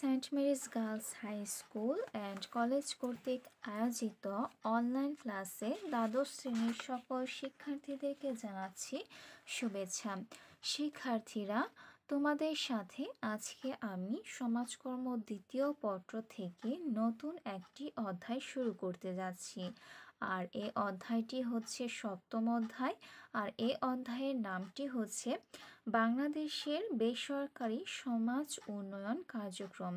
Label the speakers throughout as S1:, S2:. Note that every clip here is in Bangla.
S1: Saint Mary's girls high school and college কর্তৃক আয়োজিত অনলাইন ক্লাসে দ্বাদশ শ্রেণীর সকল শিক্ষার্থীদেরকে জানাচ্ছি শুভেচ্ছা শিক্ষার্থীরা তোমাদের সাথে আজকে আমি সমাজকর্ম দ্বিতীয় পত্র থেকে নতুন একটি অধ্যায় শুরু করতে যাচ্ছি আর এই অধ্যায়টি হচ্ছে সপ্তম অধ্যায় আর এই অধ্যায়ের নামটি হচ্ছে বাংলাদেশের বেসরকারি সমাজ উন্নয়ন কার্যক্রম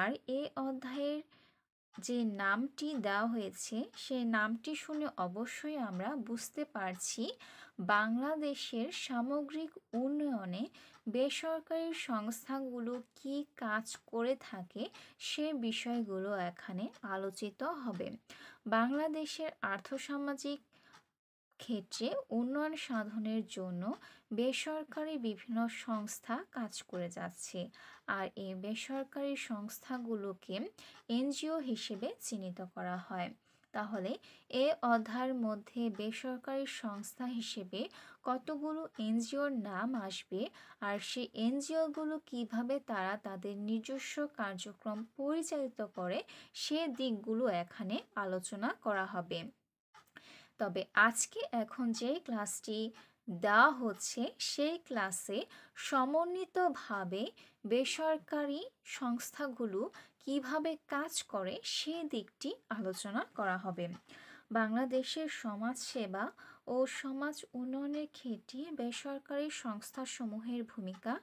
S1: আর এ অধ্যায়ের যে নামটি দেওয়া হয়েছে সে নামটি শুনে অবশ্যই আমরা বুঝতে পারছি বাংলাদেশের সামগ্রিক উন্নয়নে বেসরকারি সংস্থাগুলো কি কাজ করে থাকে সে বিষয়গুলো এখানে আলোচিত হবে বাংলাদেশের আর্থসামাজিক ক্ষেত্রে উন্নয়ন সাধনের জন্য বেসরকারি বিভিন্ন সংস্থা কাজ করে যাচ্ছে আর এই বেসরকারি সংস্থাগুলোকে এনজিও হিসেবে চিহ্নিত করা হয় তাহলে এ অধ্যায়ের মধ্যে বেসরকারি সংস্থা হিসেবে কতগুলো এনজিওর নাম আসবে আর সেই এনজিওগুলো কিভাবে তারা তাদের নিজস্ব কার্যক্রম পরিচালিত করে সে দিকগুলো এখানে আলোচনা করা হবে তবে আজকে এখন যে ক্লাসটি দেওয়া হচ্ছে সেই ক্লাসে সমন্বিতভাবে বেসরকারি সংস্থাগুলো কিভাবে কাজ করে সেই দিকটি আলোচনা করা হবে বাংলাদেশের সমাজসেবা ও সমাজ উন্নয়নের ক্ষেত্রে বেসরকারি সংস্থাসমূহের ভূমিকা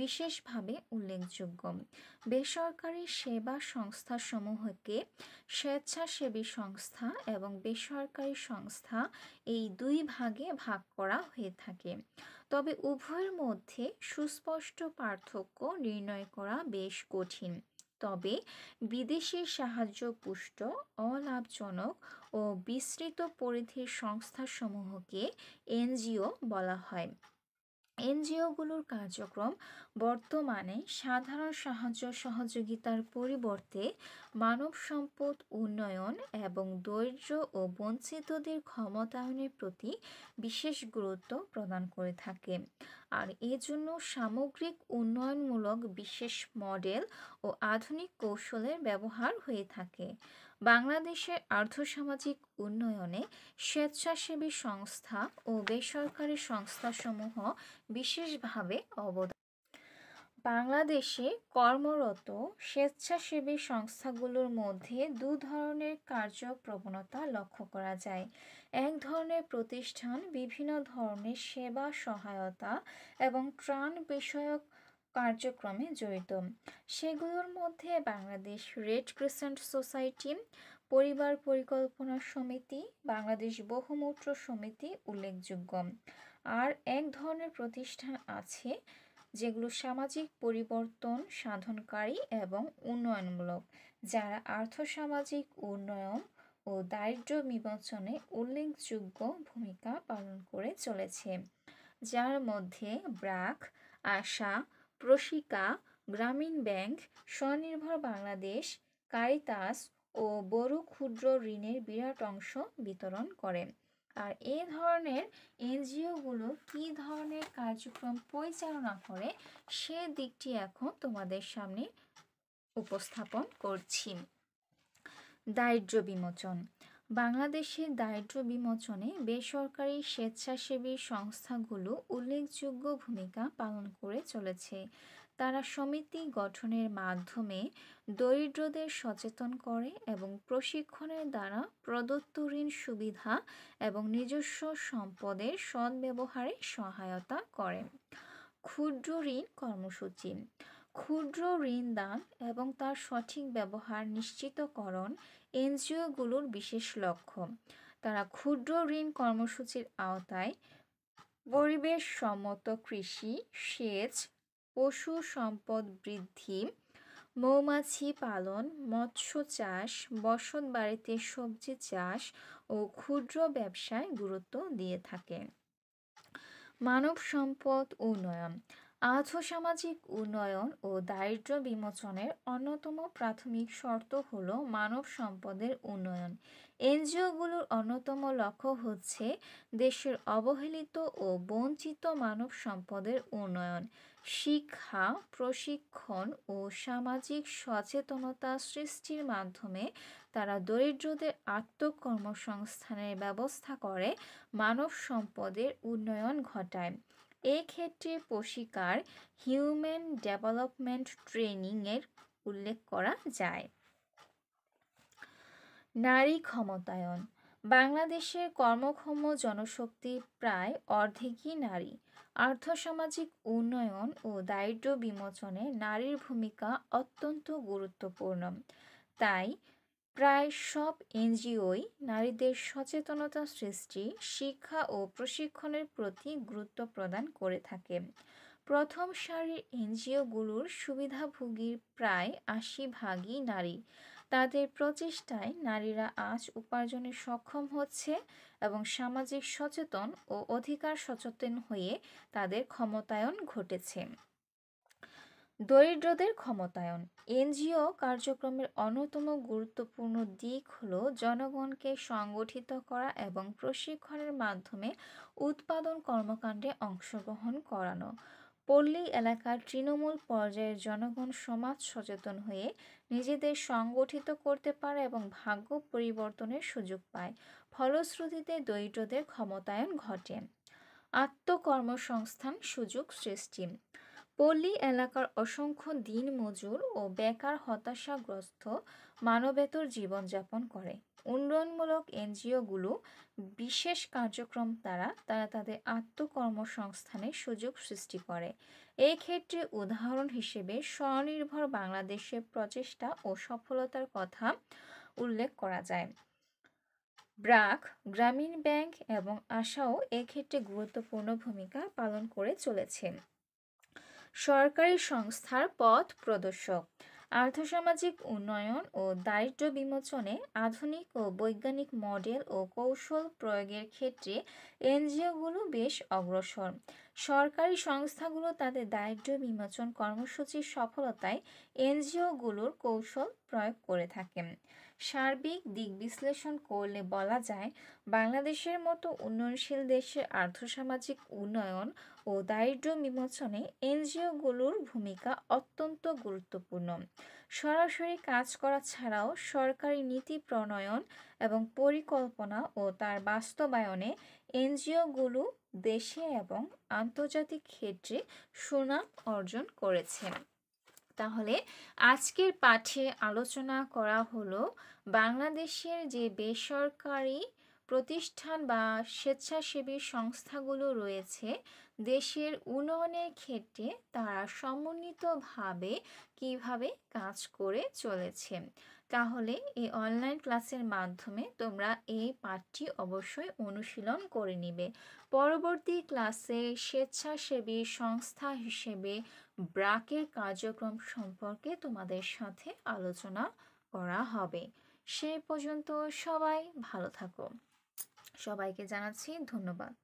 S1: বিশেষভাবে উল্লেখযোগ্য বেসরকারি সেবা সংস্থাসমূহকে স্বেচ্ছাসেবী সংস্থা এবং বেসরকারি সংস্থা এই দুই ভাগে ভাগ করা হয়ে থাকে তবে উভয়ের মধ্যে সুস্পষ্ট পার্থক্য নির্ণয় করা বেশ কঠিন তবে বিদেশি সাহায্য পুষ্ট অলাভজনক ও বিস্তৃত পরিধির সংস্থাসমূহকে এনজিও বলা হয় এনজিওগুলোর কার্যক্রম বর্তমানে সাধারণ সাহায্য সহযোগিতার পরিবর্তে মানব সম্পদ উন্নয়ন এবং দরিদ্র ও বঞ্চিতদের ক্ষমতায়নের প্রতি বিশেষ গুরুত্ব প্রদান করে থাকে আর এজন্য সামগ্রিক উন্নয়নমূলক বিশেষ মডেল ও আধুনিক কৌশলের ব্যবহার হয়ে থাকে বাংলাদেশের আর্থসামাজিক উন্নয়নে স্বেচ্ছাসেবী সংস্থা ও বেসরকারি সংস্থাসমূহ বিশেষভাবে অবদান বাংলাদেশে কর্মরত স্বেচ্ছাসেবী সংস্থাগুলোর মধ্যে দু ধরনের কার্যপ্রবণতা লক্ষ্য করা যায় এক ধরনের প্রতিষ্ঠান বিভিন্ন ধরনের সেবা সহায়তা এবং ত্রাণ বিষয়ক কার্যক্রমে জড়িত সেগুলোর মধ্যে বাংলাদেশ রেড ক্রিসেন্ট সোসাইটি পরিবার পরিকল্পনা সমিতি বাংলাদেশ বহুমূত্র সমিতি উল্লেখযোগ্য আর এক ধরনের প্রতিষ্ঠান আছে যেগুলো সামাজিক পরিবর্তন সাধনকারী এবং উন্নয়নমূলক যারা আর্থসামাজিক উন্নয়ন ও দারিদ্র বিমোচনে উল্লেখযোগ্য ভূমিকা পালন করে চলেছে যার মধ্যে ব্রাক আশা প্রশিকা গ্রামীণ ব্যাংক স্বনির্ভর বাংলাদেশ কারিতাস ও বড় ক্ষুদ্র ঋণের বিরাট অংশ বিতরণ করেন আর এই ধরনের এনজিওগুলো কি ধরনের কার্যক্রম পরিচালনা করে সে দিকটি এখন তোমাদের সামনে উপস্থাপন করছি দারিদ্র বিমোচন বাংলাদেশের দারিদ্র বিমোচনে বেসরকারি স্বেচ্ছাসেবী সংস্থাগুলো উল্লেখযোগ্য ভূমিকা পালন করে চলেছে তারা সমিতি গঠনের মাধ্যমে দরিদ্রদের সচেতন করে এবং প্রশিক্ষণের দ্বারা প্রদত্ত ঋণ সুবিধা এবং নিজস্ব সম্পদের সদ্ব্যবহারে সহায়তা করে ক্ষুদ্র ঋণ কর্মসূচি ক্ষুদ্র ঋণ এবং তার সঠিক ব্যবহার নিশ্চিতকরণ এনজিওগুলোর বিশেষ লক্ষ্য তারা ক্ষুদ্র ঋণ কর্মসূচির আওতায় পরিবেশ সম্মত কৃষি সেচ পশু সম্পদ বৃদ্ধি মৌমাছি পালন মৎস্য চাষ বসত বাড়িতে সবজি চাষ ও ক্ষুদ্র ব্যবসায় গুরুত্ব দিয়ে থাকে মানব সম্পদ উন্নয়ন আজও সামাজিক উন্নয়ন ও দারিদ্র বিমোচনের অন্যতম প্রাথমিক শর্ত হল মানব সম্পদের উন্নয়ন এনজিওগুলোর অন্যতম লক্ষ্য হচ্ছে দেশের অবহেলিত ও বঞ্চিত মানব সম্পদের উন্নয়ন শিক্ষা প্রশিক্ষণ ও সামাজিক সচেতনতা সৃষ্টির মাধ্যমে তারা দরিদ্রদের আত্মকর্মসংস্থানের ব্যবস্থা করে মানব সম্পদের উন্নয়ন ঘটায় এক্ষেত্রে পশিকার হিউম্যান ডেভেলপমেন্ট ট্রেনিংয়ের উল্লেখ করা যায় নারী ক্ষমতায়ন বাংলাদেশের কর্মক্ষম জনশক্তি প্রায় অর্ধেকই নারী আর্থসামাজিক উন্নয়ন ও দারিদ্র বিমোচনে নারীর ভূমিকা অত্যন্ত গুরুত্বপূর্ণ তাই প্রায় সব এনজিওই নারীদের সচেতনতা সৃষ্টি শিক্ষা ও প্রশিক্ষণের প্রতি গুরুত্ব প্রদান করে থাকে প্রথম সারির এনজিওগুলোর সুবিধাভোগীর প্রায় আশি ভাগই নারী তাদের প্রচেষ্টায় নারীরা আজ উপার্জনে সক্ষম হচ্ছে এবং সামাজিক সচেতন ও অধিকার সচেতন হয়ে তাদের ক্ষমতায়ন ঘটেছে দরিদ্রদের ক্ষমতায়ন এনজিও কার্যক্রমের অন্যতম গুরুত্বপূর্ণ দিক হল জনগণকে সংগঠিত করা এবং প্রশিক্ষণের মাধ্যমে উৎপাদন কর্মকাণ্ডে অংশগ্রহণ করানো পল্লী এলাকার তৃণমূল পর্যায়ের জনগণ সমাজ সচেতন হয়ে নিজেদের সংগঠিত করতে পারে এবং ভাগ্য পরিবর্তনের সুযোগ পায় ফলশ্রুতিতে দরিদ্রদের ক্ষমতায়ন ঘটে আত্মকর্মসংস্থান সুযোগ সৃষ্টি পল্লী এলাকার অসংখ্য দিনমজুর ও বেকার হতাশাগ্রস্ত মানবেতর জীবনযাপন করে উন্নয়নমূলক এনজিওগুলো বিশেষ কার্যক্রম দ্বারা তারা তাদের আত্মকর্মসংস্থানের সুযোগ সৃষ্টি করে এই ক্ষেত্রে উদাহরণ হিসেবে স্বনির্ভর বাংলাদেশের প্রচেষ্টা ও সফলতার কথা উল্লেখ করা যায় ব্রাক গ্রামীণ ব্যাংক এবং আশাও এক্ষেত্রে গুরুত্বপূর্ণ ভূমিকা পালন করে চলেছেন সরকারি সংস্থার পথ প্রদর্শক আর্থসামাজিক উন্নয়ন ও দারিদ্র বিমোচনে আধুনিক ও বৈজ্ঞানিক মডেল ও কৌশল প্রয়োগের ক্ষেত্রে এনজিওগুলো বেশ অগ্রসর সরকারি সংস্থাগুলো তাদের দারিদ্র বিমোচন কর্মসূচির সফলতায় এনজিওগুলোর কৌশল প্রয়োগ করে থাকেন সার্বিক দিক বিশ্লেষণ করলে বলা যায় বাংলাদেশের মতো উন্নয়নশীল দেশের আর্থসামাজিক উন্নয়ন ও দারিদ্র্য বিমোচনে এনজিওগুলোর ভূমিকা অত্যন্ত গুরুত্বপূর্ণ সরাসরি কাজ করা ছাড়াও সরকারি নীতি প্রণয়ন এবং পরিকল্পনা ও তার বাস্তবায়নে এনজিওগুলো দেশে এবং আন্তর্জাতিক ক্ষেত্রে সুনাম অর্জন করেছেন তাহলে আজকের পাঠে আলোচনা করা হলো বাংলাদেশের যে বেসরকারি প্রতিষ্ঠান বা স্বেচ্ছাসেবী সংস্থাগুলো রয়েছে দেশের উন্নয়নের ক্ষেত্রে তারা সমন্বিতভাবে কিভাবে কাজ করে চলেছে তাহলে এই অনলাইন ক্লাসের মাধ্যমে তোমরা এই পাঠটি অবশ্যই অনুশীলন করে নিবে পরবর্তী ক্লাসে স্বেচ্ছাসেবী সংস্থা হিসেবে ব্রাকের কার্যক্রম সম্পর্কে তোমাদের সাথে আলোচনা করা হবে সে পর্যন্ত সবাই ভালো থাকো সবাইকে জানাচ্ছি ধন্যবাদ